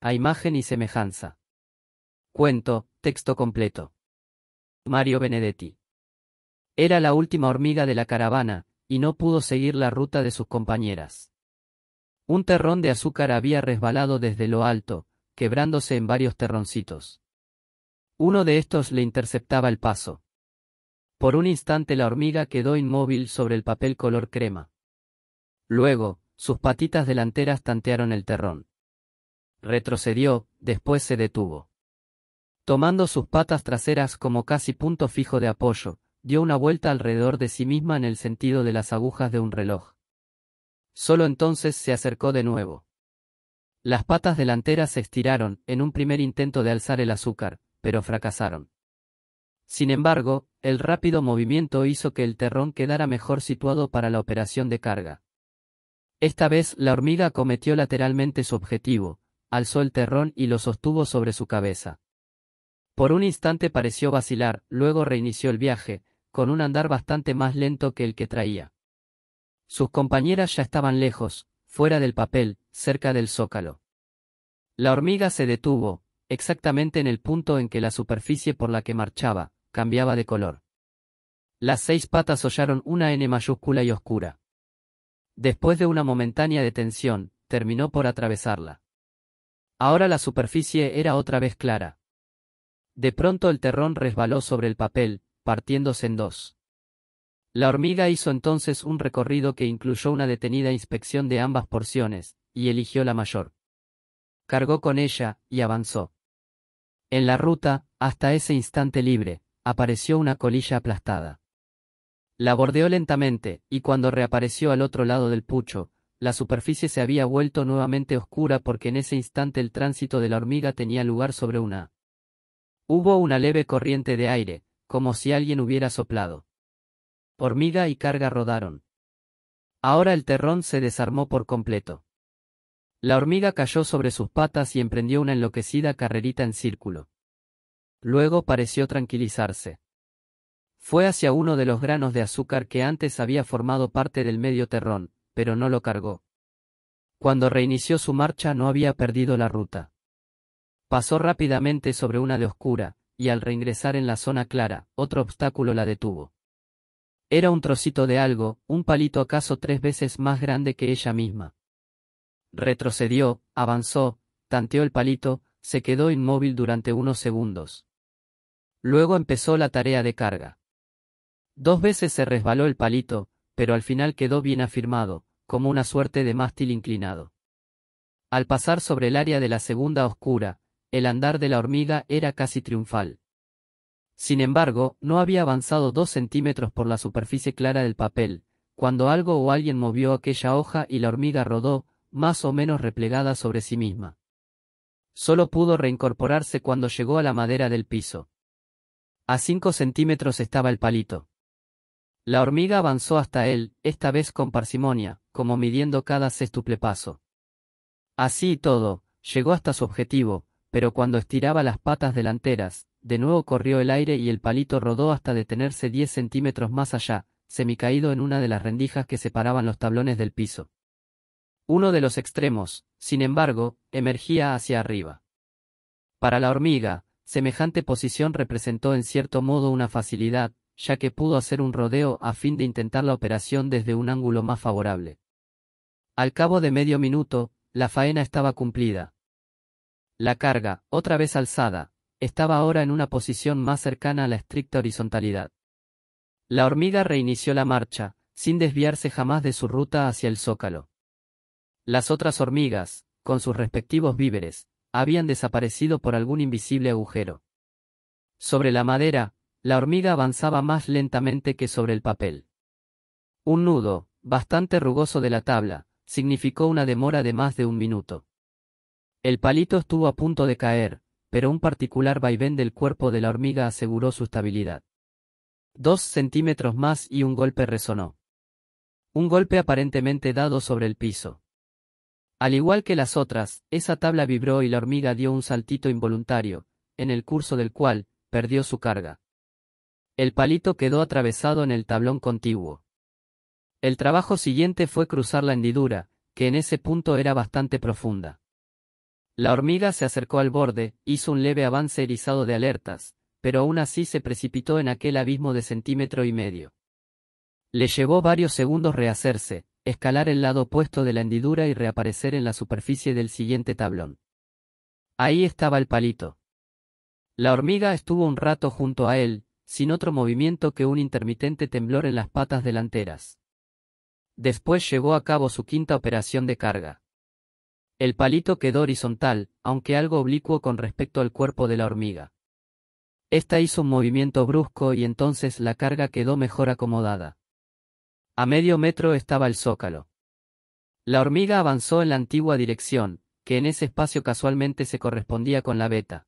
A imagen y semejanza. Cuento, texto completo. Mario Benedetti. Era la última hormiga de la caravana, y no pudo seguir la ruta de sus compañeras. Un terrón de azúcar había resbalado desde lo alto, quebrándose en varios terroncitos. Uno de estos le interceptaba el paso. Por un instante la hormiga quedó inmóvil sobre el papel color crema. Luego, sus patitas delanteras tantearon el terrón retrocedió, después se detuvo. Tomando sus patas traseras como casi punto fijo de apoyo, dio una vuelta alrededor de sí misma en el sentido de las agujas de un reloj. Solo entonces se acercó de nuevo. Las patas delanteras se estiraron en un primer intento de alzar el azúcar, pero fracasaron. Sin embargo, el rápido movimiento hizo que el terrón quedara mejor situado para la operación de carga. Esta vez la hormiga cometió lateralmente su objetivo, alzó el terrón y lo sostuvo sobre su cabeza. Por un instante pareció vacilar, luego reinició el viaje, con un andar bastante más lento que el que traía. Sus compañeras ya estaban lejos, fuera del papel, cerca del zócalo. La hormiga se detuvo, exactamente en el punto en que la superficie por la que marchaba, cambiaba de color. Las seis patas hollaron una N mayúscula y oscura. Después de una momentánea detención, terminó por atravesarla. Ahora la superficie era otra vez clara. De pronto el terrón resbaló sobre el papel, partiéndose en dos. La hormiga hizo entonces un recorrido que incluyó una detenida inspección de ambas porciones, y eligió la mayor. Cargó con ella, y avanzó. En la ruta, hasta ese instante libre, apareció una colilla aplastada. La bordeó lentamente, y cuando reapareció al otro lado del pucho, la superficie se había vuelto nuevamente oscura porque en ese instante el tránsito de la hormiga tenía lugar sobre una. Hubo una leve corriente de aire, como si alguien hubiera soplado. Hormiga y carga rodaron. Ahora el terrón se desarmó por completo. La hormiga cayó sobre sus patas y emprendió una enloquecida carrerita en círculo. Luego pareció tranquilizarse. Fue hacia uno de los granos de azúcar que antes había formado parte del medio terrón, pero no lo cargó. Cuando reinició su marcha no había perdido la ruta. Pasó rápidamente sobre una de oscura, y al reingresar en la zona clara, otro obstáculo la detuvo. Era un trocito de algo, un palito acaso tres veces más grande que ella misma. Retrocedió, avanzó, tanteó el palito, se quedó inmóvil durante unos segundos. Luego empezó la tarea de carga. Dos veces se resbaló el palito, pero al final quedó bien afirmado, como una suerte de mástil inclinado. Al pasar sobre el área de la segunda oscura, el andar de la hormiga era casi triunfal. Sin embargo, no había avanzado dos centímetros por la superficie clara del papel, cuando algo o alguien movió aquella hoja y la hormiga rodó, más o menos replegada sobre sí misma. Solo pudo reincorporarse cuando llegó a la madera del piso. A cinco centímetros estaba el palito. La hormiga avanzó hasta él, esta vez con parsimonia, como midiendo cada céstuple paso. Así y todo, llegó hasta su objetivo, pero cuando estiraba las patas delanteras, de nuevo corrió el aire y el palito rodó hasta detenerse diez centímetros más allá, semicaído en una de las rendijas que separaban los tablones del piso. Uno de los extremos, sin embargo, emergía hacia arriba. Para la hormiga, semejante posición representó en cierto modo una facilidad, ya que pudo hacer un rodeo a fin de intentar la operación desde un ángulo más favorable. Al cabo de medio minuto, la faena estaba cumplida. La carga, otra vez alzada, estaba ahora en una posición más cercana a la estricta horizontalidad. La hormiga reinició la marcha, sin desviarse jamás de su ruta hacia el zócalo. Las otras hormigas, con sus respectivos víveres, habían desaparecido por algún invisible agujero. Sobre la madera, la hormiga avanzaba más lentamente que sobre el papel. Un nudo, bastante rugoso de la tabla, significó una demora de más de un minuto. El palito estuvo a punto de caer, pero un particular vaivén del cuerpo de la hormiga aseguró su estabilidad. Dos centímetros más y un golpe resonó. Un golpe aparentemente dado sobre el piso. Al igual que las otras, esa tabla vibró y la hormiga dio un saltito involuntario, en el curso del cual, perdió su carga. El palito quedó atravesado en el tablón contiguo. El trabajo siguiente fue cruzar la hendidura, que en ese punto era bastante profunda. La hormiga se acercó al borde, hizo un leve avance erizado de alertas, pero aún así se precipitó en aquel abismo de centímetro y medio. Le llevó varios segundos rehacerse, escalar el lado opuesto de la hendidura y reaparecer en la superficie del siguiente tablón. Ahí estaba el palito. La hormiga estuvo un rato junto a él, sin otro movimiento que un intermitente temblor en las patas delanteras. Después llegó a cabo su quinta operación de carga. El palito quedó horizontal, aunque algo oblicuo con respecto al cuerpo de la hormiga. Esta hizo un movimiento brusco y entonces la carga quedó mejor acomodada. A medio metro estaba el zócalo. La hormiga avanzó en la antigua dirección, que en ese espacio casualmente se correspondía con la beta.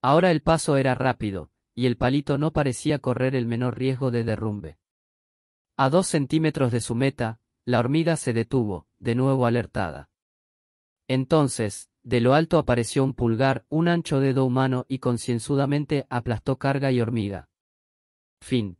Ahora el paso era rápido, y el palito no parecía correr el menor riesgo de derrumbe. A dos centímetros de su meta, la hormiga se detuvo, de nuevo alertada. Entonces, de lo alto apareció un pulgar, un ancho dedo humano y concienzudamente aplastó carga y hormiga. Fin.